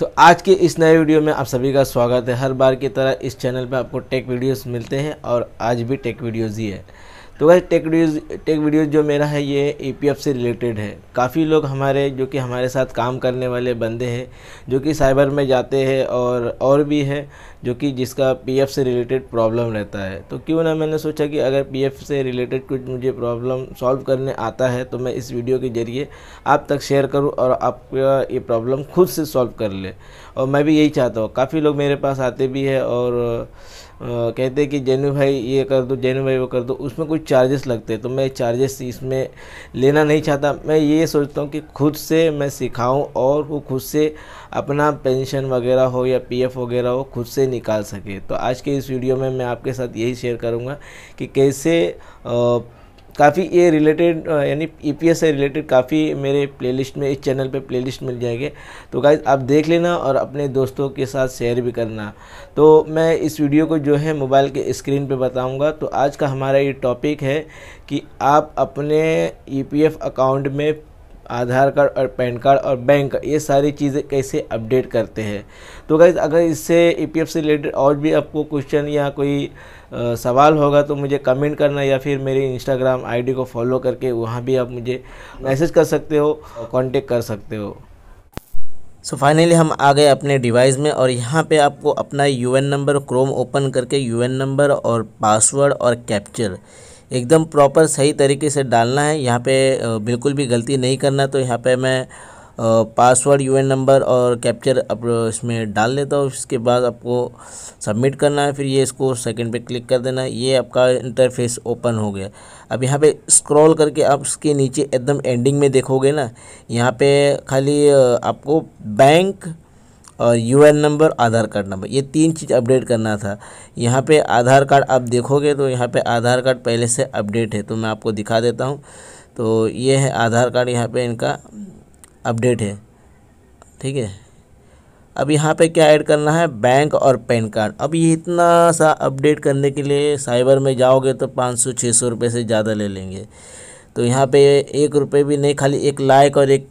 तो आज के इस नए वीडियो में आप सभी का स्वागत है हर बार की तरह इस चैनल पर आपको टेक वीडियोस मिलते हैं और आज भी टेक वीडियोस ही है तो वह टेक वीडियोज़ टेक वीडियोज़ जो मेरा है ये ए से रिलेटेड है काफ़ी लोग हमारे जो कि हमारे साथ काम करने वाले बंदे हैं जो कि साइबर में जाते हैं और और भी है जो कि जिसका पीएफ से रिलेटेड प्रॉब्लम रहता है तो क्यों ना मैंने सोचा कि अगर पीएफ से रिलेटेड कुछ मुझे प्रॉब्लम सॉल्व करने आता है तो मैं इस वीडियो के ज़रिए आप तक शेयर करूँ और आपका ये प्रॉब्लम खुद से सॉल्व कर ले और मैं भी यही चाहता हूँ काफ़ी लोग मेरे पास आते भी है और कहते हैं कि जैनू भाई ये कर दो जैनू भाई वो कर दो उसमें कुछ चार्जेस लगते हैं तो मैं चार्जेस इसमें लेना नहीं चाहता मैं ये सोचता हूँ कि खुद से मैं सिखाऊँ और वो खुद से अपना पेंशन वगैरह हो या पीएफ वगैरह हो खुद से निकाल सके तो आज के इस वीडियो में मैं आपके साथ यही शेयर करूँगा कि कैसे आ, काफ़ी ये रिलेटेड यानी ई से रिलेटेड काफ़ी मेरे प्लेलिस्ट में इस चैनल पे प्लेलिस्ट मिल जाएंगे तो गाइज आप देख लेना और अपने दोस्तों के साथ शेयर भी करना तो मैं इस वीडियो को जो है मोबाइल के स्क्रीन पे बताऊंगा तो आज का हमारा ये टॉपिक है कि आप अपने ई e अकाउंट में आधार कार्ड और पैन कार्ड और बैंक ये सारी चीज़ें कैसे अपडेट करते हैं तो गाइज अगर इससे ई से रिलेटेड और भी आपको क्वेश्चन या कोई आ, सवाल होगा तो मुझे कमेंट करना या फिर मेरी इंस्टाग्राम आईडी को फॉलो करके वहाँ भी आप मुझे मैसेज कर सकते हो और कॉन्टेक्ट कर सकते हो सो so फाइनली हम आ गए अपने डिवाइस में और यहाँ पे आपको अपना यूएन नंबर क्रोम ओपन करके यूएन नंबर और पासवर्ड और कैप्चर एकदम प्रॉपर सही तरीके से डालना है यहाँ पे बिल्कुल भी गलती नहीं करना तो यहाँ पे मैं पासवर्ड यूएन नंबर और कैप्चर अब इसमें डाल लेता हूँ इसके बाद आपको सबमिट करना है फिर ये इसको सेकंड पे क्लिक कर देना है ये आपका इंटरफेस ओपन हो गया अब यहाँ पे स्क्रॉल करके आप इसके नीचे एकदम एंडिंग में देखोगे ना यहाँ पे खाली आपको बैंक और N number Aadhaar card number ये तीन चीज़ अपडेट करना था यहाँ पे आधार कार्ड आप देखोगे तो यहाँ पे आधार कार्ड पहले से अपडेट है तो मैं आपको दिखा देता हूँ तो ये है आधार कार्ड यहाँ पे इनका अपडेट है ठीक है अब यहाँ पे क्या ऐड करना है बैंक और पैन कार्ड अब ये इतना सा अपडेट करने के लिए साइबर में जाओगे तो पाँच सौ छः सौ रुपये से ज़्यादा ले लेंगे तो यहाँ पे एक रुपये भी नहीं खाली एक लाइक और एक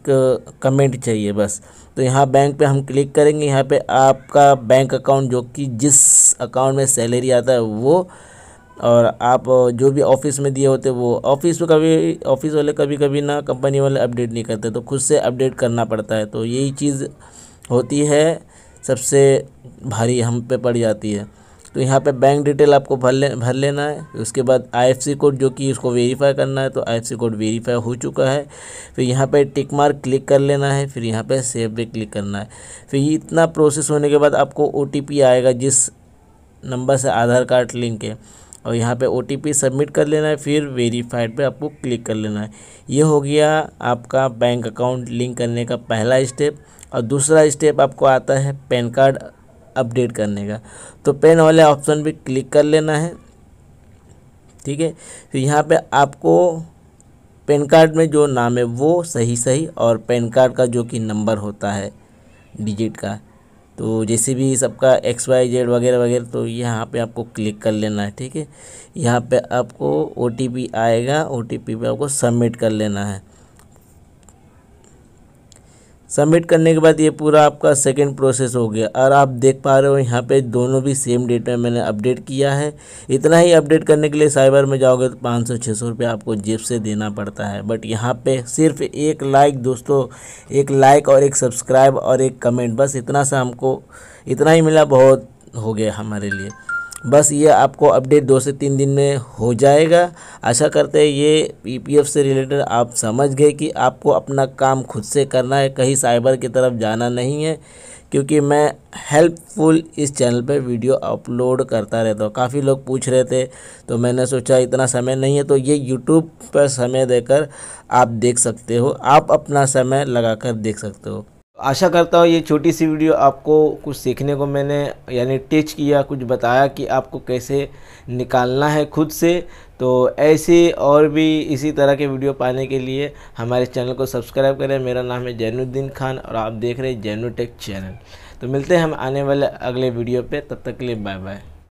कमेंट चाहिए बस तो यहाँ बैंक पे हम क्लिक करेंगे यहाँ पे आपका बैंक अकाउंट जो कि जिस अकाउंट में सैलरी आता है वो और आप जो भी ऑफिस में दिए होते वो ऑफिस में कभी ऑफिस वाले कभी कभी ना कंपनी वाले अपडेट नहीं करते तो खुद से अपडेट करना पड़ता है तो यही चीज़ होती है सबसे भारी हम पे पड़ जाती है तो यहाँ पे बैंक डिटेल आपको भर ले भर लेना है उसके बाद आईएफसी कोड जो कि उसको वेरीफाई करना है तो आईएफसी कोड वेरीफाई हो चुका है फिर यहाँ पे टिक मार्क क्लिक कर लेना है फिर यहाँ पे सेव पे क्लिक करना है फिर इतना प्रोसेस होने के बाद आपको ओ आएगा जिस नंबर से आधार कार्ड लिंक है और यहाँ पे ओ सबमिट कर लेना है फिर वेरीफाइड पे आपको क्लिक कर लेना है ये हो गया आपका बैंक अकाउंट लिंक करने का पहला स्टेप और दूसरा स्टेप आपको आता है पैन कार्ड अपडेट करने का तो पेन वाले ऑप्शन पे क्लिक कर लेना है ठीक है फिर तो यहाँ पे आपको पेन कार्ड में जो नाम है वो सही सही और पेन कार्ड का जो कि नंबर होता है डिजिट का तो जैसे भी सबका एक्स वाई जेड वगैरह वगैरह तो यहाँ पे आपको क्लिक कर लेना है ठीक है यहाँ पे आपको ओ आएगा ओ पे आपको सबमिट कर लेना है सबमिट करने के बाद ये पूरा आपका सेकेंड प्रोसेस हो गया और आप देख पा रहे हो यहाँ पे दोनों भी सेम डेट में मैंने अपडेट किया है इतना ही अपडेट करने के लिए साइबर में जाओगे तो पाँच सौ छः सौ रुपये आपको जेब से देना पड़ता है बट यहाँ पे सिर्फ एक लाइक दोस्तों एक लाइक और एक सब्सक्राइब और एक कमेंट बस इतना सा हमको इतना ही मिला बहुत हो गया हमारे लिए बस ये आपको अपडेट दो से तीन दिन में हो जाएगा आशा करते हैं ये ईपीएफ e से रिलेटेड आप समझ गए कि आपको अपना काम खुद से करना है कहीं साइबर की तरफ जाना नहीं है क्योंकि मैं हेल्पफुल इस चैनल पे वीडियो अपलोड करता रहता हूँ काफ़ी लोग पूछ रहे थे तो मैंने सोचा इतना समय नहीं है तो ये यूट्यूब पर समय देकर आप देख सकते हो आप अपना समय लगा देख सकते हो आशा करता हूँ ये छोटी सी वीडियो आपको कुछ सीखने को मैंने यानी टिच किया कुछ बताया कि आपको कैसे निकालना है खुद से तो ऐसे और भी इसी तरह के वीडियो पाने के लिए हमारे चैनल को सब्सक्राइब करें मेरा नाम है जैनुद्दीन खान और आप देख रहे हैं जैनुटेक चैनल तो मिलते हैं हम आने वाले अगले वीडियो पर तब तक के लिए बाय बाय